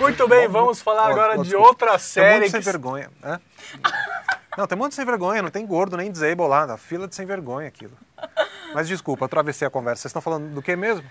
Muito bem, vamos falar agora de outra série. Tem muito sem vergonha. Né? Não, tem muito sem vergonha, não tem gordo nem disabled lá, na fila de sem vergonha aquilo. Mas desculpa, atravessei a conversa. Vocês estão falando do que mesmo?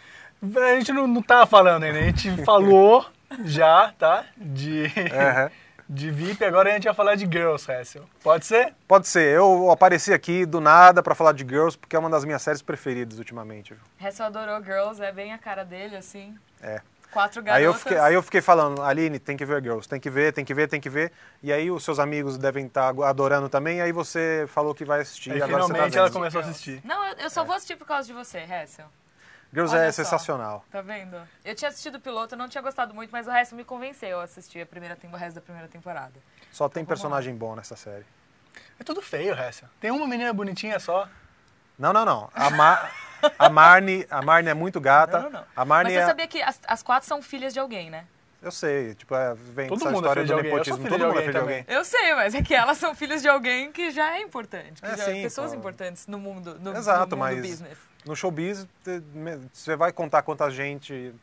A gente não, não tá falando ainda, a gente falou já, tá? De, uhum. de VIP, agora a gente vai falar de Girls, Hassel. Pode ser? Pode ser. Eu apareci aqui do nada para falar de Girls, porque é uma das minhas séries preferidas ultimamente. Hassel adorou Girls, é bem a cara dele, assim. É. Quatro garotas. Aí eu, fiquei, aí eu fiquei falando, Aline, tem que ver Girls, tem que ver, tem que ver, tem que ver. E aí os seus amigos devem estar tá adorando também, aí você falou que vai assistir. E agora tá finalmente tá ela começou a assistir. Não, eu, só é. vou assistir por causa de você, Hessel. Girls é Olha é só. sensacional. Tá vendo? Eu tinha assistido o piloto, não tinha gostado muito, mas o resto me convenceu a assistir a primeira o resto da primeira temporada. Só então, tem personagem lá. bom nessa série. É tudo feio, Hessel. Tem uma menina bonitinha só. Não, não, não. A Mar... A Marne, a Marne é muito gata. Não, não, não. A Marne Mas você é sabia que as, as quatro são filhas de alguém, né? Eu sei, tipo, é, vem todo essa história é do nepotismo, todo mundo é, é filho de alguém. Eu sei, mas é que elas são filhas de alguém que já é importante, que é, já sim, pessoas importantes no mundo, no, Exato, business. Exato, mas No showbiz, você vai contar quanta gente.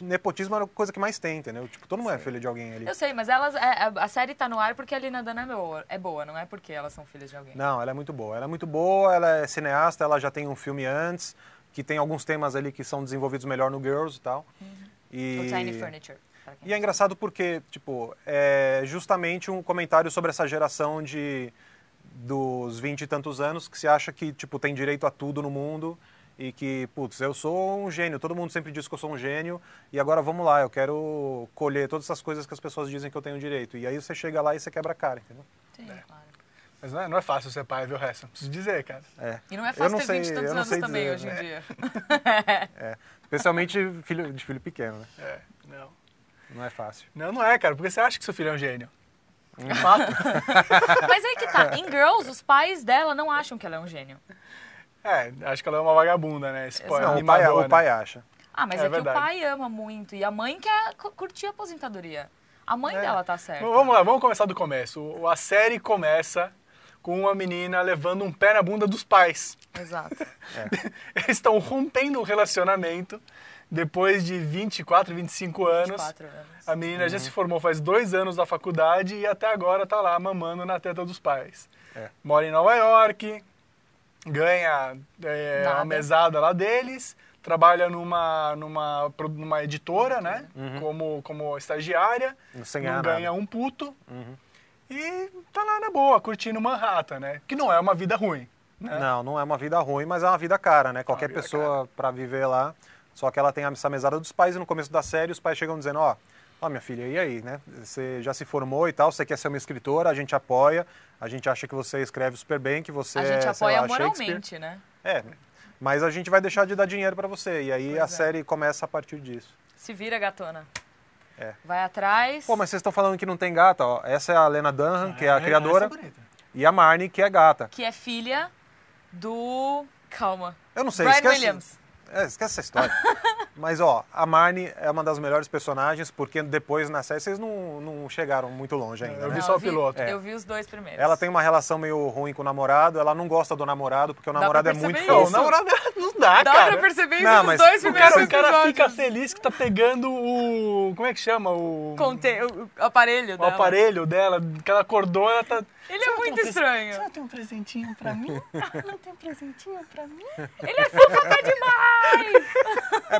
Nepotismo é a coisa que mais tem, entendeu? Tipo, todo mundo é sim. é filho de alguém ali. Eu sei, mas elas. A série tá no ar porque a Lina Dana é boa, é boa, não é porque elas são filhas de alguém. Não, ela é muito boa. Ela é muito boa, ela é cineasta, ela já tem um filme antes, que tem alguns temas ali que são desenvolvidos melhor no Girls e tal. Uhum. E... O Tiny Furniture. E é engraçado porque, tipo, é justamente um comentário sobre essa geração de dos vinte e tantos anos que se acha que, tipo, tem direito a tudo no mundo e que, putz, eu sou um gênio, todo mundo sempre diz que eu sou um gênio, e agora vamos lá, eu quero colher todas essas coisas que as pessoas dizem que eu tenho direito. E aí você chega lá e você quebra a cara, entendeu? Sim, é. claro. Mas não é, não é fácil ser pai, viu, Ressa? Preciso dizer, cara. É. E não é fácil eu não ter sei, 20 e tantos anos dizer, também né? hoje em né? dia. É. Especialmente filho, de filho pequeno, né? É. Não é fácil. Não, não é, cara, porque você acha que seu filho é um gênio. Fato. Mas aí é que tá. Em Girls, os pais dela não acham que ela é um gênio. É, acho que ela é uma vagabunda, né? Esse é não, é o, pai, o né? pai acha. Ah, mas é, é que o pai ama muito e a mãe quer curtir a aposentadoria. A mãe é. dela tá certa. Vamos lá, vamos começar do começo. A série começa com uma menina levando um pé na bunda dos pais. Exato. É. Eles estão rompendo o relacionamento depois de 24, 25 anos, 24 anos. a menina uhum. já se formou faz dois anos da faculdade e até agora está lá mamando na teta dos pais. É. Mora em Nova York, ganha é, a mesada lá deles, trabalha numa, numa, numa editora, né? Uhum. Como, como estagiária, Sem não ganha nada. um puto. Uhum. E tá lá na boa, curtindo Manhattan, né? Que não é uma vida ruim. Né? Não, não é uma vida ruim, mas é uma vida cara, né? Qualquer pessoa para viver lá só que ela tem essa mesada dos pais e no começo da série os pais chegam dizendo, ó, ó minha filha, e aí, né? Você já se formou e tal, você quer ser uma escritora, a gente apoia, a gente acha que você escreve super bem, que você A gente é, apoia lá, moralmente, né? É, mas a gente vai deixar de dar dinheiro para você. E aí pois a é. série começa a partir disso. Se vira, gatona. É. Vai atrás. Pô, mas vocês estão falando que não tem gata, ó. Essa é a Lena Dunham, ah, que é a é, criadora. É e a Marnie, que é gata. Que é filha do. Calma. Eu não sei, Brian esquece... Williams. É, esquece essa história. Mas, ó, a Marnie é uma das melhores personagens, porque depois na série vocês não, não chegaram muito longe é, ainda. Eu né? vi só o piloto. É. Eu vi os dois primeiros. Ela tem uma relação meio ruim com o namorado, ela não gosta do namorado, porque o namorado é muito. Isso. Não, o namorado é- não dá, dá cara. Dá pra perceber isso não, nos dois primeiros cara, O cara episódios. fica feliz que tá pegando o. Como é que chama? O. Conte... O aparelho o dela. O aparelho dela, que ela acordou, ela tá ele é muito um estranho. Você tem um presentinho pra mim? Não tem um presentinho pra mim? Ele é fofo até demais!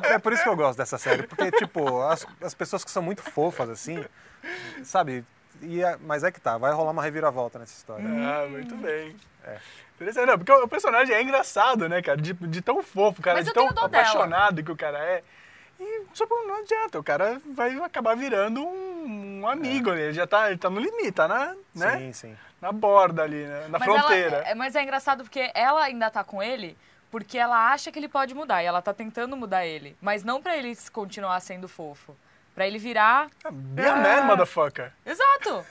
É, é, por isso que eu gosto dessa série, porque, tipo, as, as pessoas que são muito fofas, assim, sabe? E é, mas é que tá, vai rolar uma reviravolta nessa história. Ah, muito bem. É. Interessante, não, porque o personagem é engraçado, né, cara? De, de tão fofo, cara, mas de tão apaixonado dela. que o cara é. E só não adianta, o cara vai acabar virando um, um amigo, é. ele já tá, ele tá no limite, tá na, né? Sim, sim na borda ali, né? na mas fronteira. Ela, é, é, mas é engraçado porque ela ainda tá com ele porque ela acha que ele pode mudar e ela tá tentando mudar ele, mas não para ele continuar sendo fofo, para ele virar Be ah. man, motherfucker. Exato.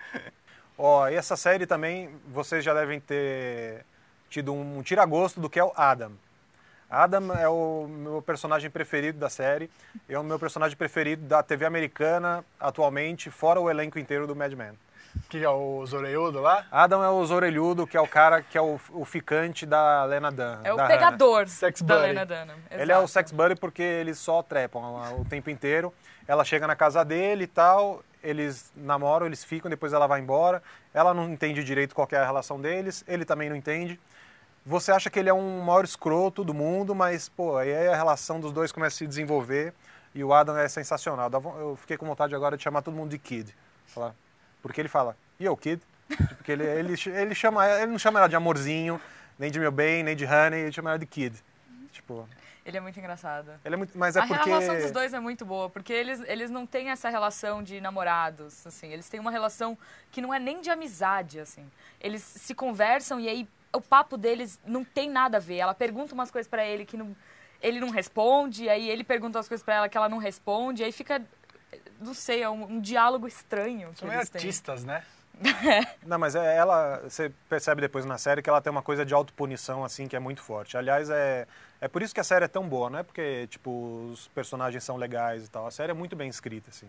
Ó, e essa série também vocês já devem ter tido um tira gosto do que é o Adam. Adam é o meu personagem preferido da série, é o meu personagem preferido da TV americana atualmente, fora o elenco inteiro do Mad Men. Que é o orelhudo lá? Adam é o orelhudo, que é o cara que é o, o ficante da Lena Dunham. É o pegador sex buddy. da Lena Dunham. Ele é o sex buddy porque eles só trepam o tempo inteiro. Ela chega na casa dele e tal, eles namoram, eles ficam, depois ela vai embora. Ela não entende direito qual é a relação deles, ele também não entende você acha que ele é um maior escroto do mundo, mas, pô, aí é a relação dos dois começa a se desenvolver e o Adam é sensacional. Eu fiquei com vontade agora de chamar todo mundo de Kid. Falar. Porque ele fala, e o Kid? Porque ele, ele, ele, chama, ele não chama ela de amorzinho, nem de meu bem, nem de honey, ele chama ela de Kid. Tipo... Ele é muito engraçado. Ele é muito, mas é a porque... relação dos dois é muito boa, porque eles, eles não têm essa relação de namorados, assim. Eles têm uma relação que não é nem de amizade, assim. Eles se conversam e aí o papo deles não tem nada a ver. Ela pergunta umas coisas para ele que não, ele não responde, aí ele pergunta umas coisas para ela que ela não responde, aí fica, não sei, é um, um diálogo estranho. São artistas, têm. né? não, mas é, ela, você percebe depois na série que ela tem uma coisa de autopunição, assim, que é muito forte. Aliás, é, é por isso que a série é tão boa, não é porque, tipo, os personagens são legais e tal. A série é muito bem escrita, assim.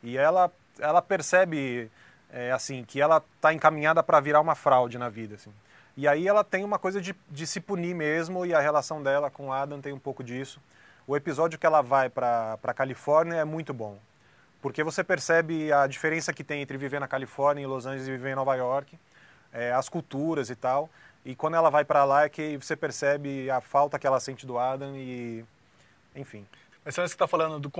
E ela, ela percebe, é, assim, que ela tá encaminhada para virar uma fraude na vida, assim. E aí ela tem uma coisa de, de se punir mesmo, e a relação dela com o Adam tem um pouco disso. O episódio que ela vai para a Califórnia é muito bom, porque você percebe a diferença que tem entre viver na Califórnia, em Los Angeles e viver em Nova York, é, as culturas e tal. E quando ela vai para lá é que você percebe a falta que ela sente do Adam e. Enfim. Mas você está falando do,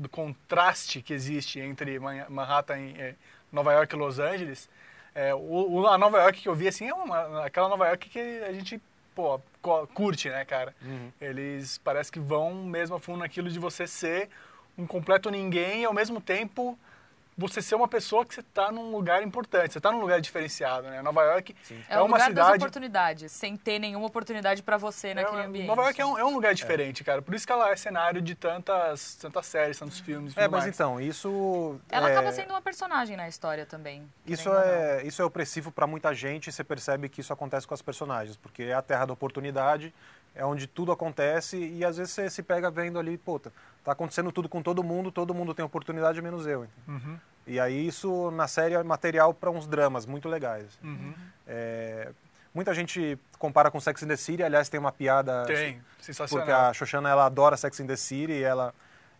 do contraste que existe entre Manhattan, eh, Nova York e Los Angeles. É, o, a Nova York que eu vi, assim, é uma, aquela Nova York que a gente, pô, curte, né, cara? Uhum. Eles parece que vão mesmo a fundo naquilo de você ser um completo ninguém e, ao mesmo tempo, você ser uma pessoa que você está num lugar importante, você está num lugar diferenciado, né? Nova York Sim. é, é um uma lugar cidade... das oportunidades, sem ter nenhuma oportunidade para você é, naquele é, ambiente. Nova York é um, é um lugar diferente, cara. Por isso que ela é cenário de tantas, tantas séries, tantos filmes. É, mas mais. então isso. Ela acaba é sendo uma personagem na história também. Isso é, isso é opressivo para muita gente. e Você percebe que isso acontece com as personagens, porque é a terra da oportunidade é onde tudo acontece e às vezes você se pega vendo ali, pô, tá, acontecendo tudo com todo mundo, todo mundo tem oportunidade, menos eu. Uhum. E aí isso na série é material para uns dramas muito legais. Uhum. É, muita gente compara com Sex in the City, aliás tem uma piada... Tem, assim, sensacional. Porque a Xoxana, ela adora Sex in the City, ela,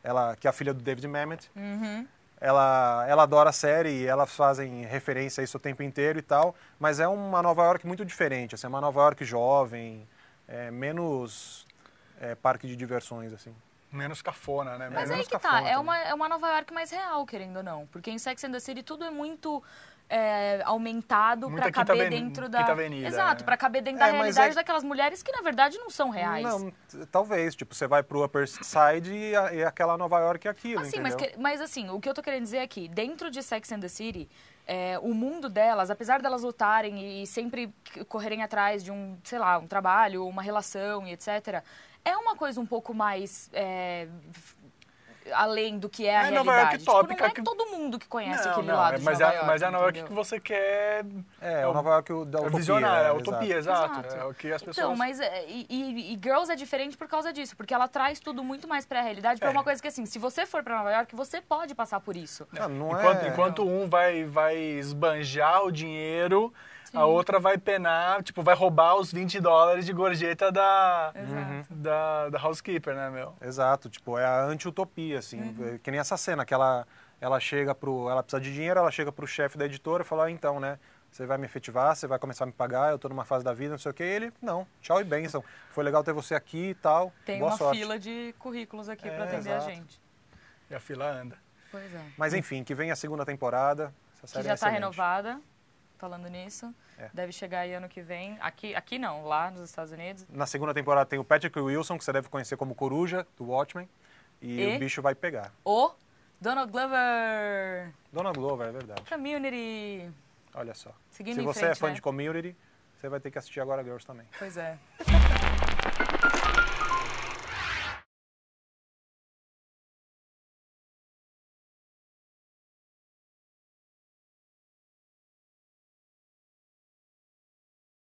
ela, que é a filha do David Mamet. Uhum ela, ela adora a série, e elas fazem referência a isso o tempo inteiro e tal, mas é uma Nova York muito diferente, assim, é uma Nova York jovem, é, menos é, parque de diversões, assim. Menos cafona, né? Mas menos aí que tá, cafona, tá, é uma, é uma Nova York mais real, querendo ou não. Porque em Sex and the City tudo é muito é, aumentado para caber, ben... da... É. caber dentro é, da exato para caber dentro da realidade é... daquelas mulheres que na verdade não são reais não talvez tipo você vai pro Upper Side e, a, e aquela Nova York é aquilo assim, mas, que, mas assim o que eu tô querendo dizer é que dentro de Sex and the City é, o mundo delas, apesar delas lutarem e sempre correrem atrás de um, sei lá, um trabalho, uma relação e etc., é uma coisa um pouco mais é, além do que é a é realidade. Nova York tipo, tópica. não é que... todo mundo que conhece não, aquele não, lado é, mas, Nova é, mas é a Nova York que você quer... É, é o Nova York é da é utopia. É é a utopia, exato. exato. É o que as então, pessoas... Então, mas... E, e, e, Girls é diferente por causa disso, porque ela traz tudo muito mais pra realidade, pra uma coisa que, assim, se você for pra Nova York, você pode passar por isso. Não, não enquanto, é... Enquanto um vai, vai esbanjar o dinheiro... Sim. a outra vai penar, tipo, vai roubar os 20 dólares de gorjeta da, da, da housekeeper, né, meu? Exato, tipo, é a anti-utopia, assim, uhum. É que nem essa cena, que ela, ela chega pro, ela precisa de dinheiro, ela chega pro chefe da editora e fala, ah, então, né, você vai me efetivar, você vai começar a me pagar, eu estou numa fase da vida, não sei o que. ele, não, tchau e benção. Foi legal ter você aqui e tal. Tem Boa uma sorte. fila de currículos aqui é, para atender exato. a gente. E a fila anda. Pois é. Mas enfim, que vem a segunda temporada. Essa série que é já está renovada falando nisso. É. Deve chegar aí ano que vem. Aqui, aqui não, lá nos Estados Unidos. Na segunda temporada tem o Patrick Wilson, que você deve conhecer como Coruja, do Watchmen. E, e o bicho vai pegar. O Donald Glover! Donald Glover, é verdade. Community! Olha só. Seguindo Se você é frente, é fã né? de Community, você vai ter que assistir agora Girls também. Pois é.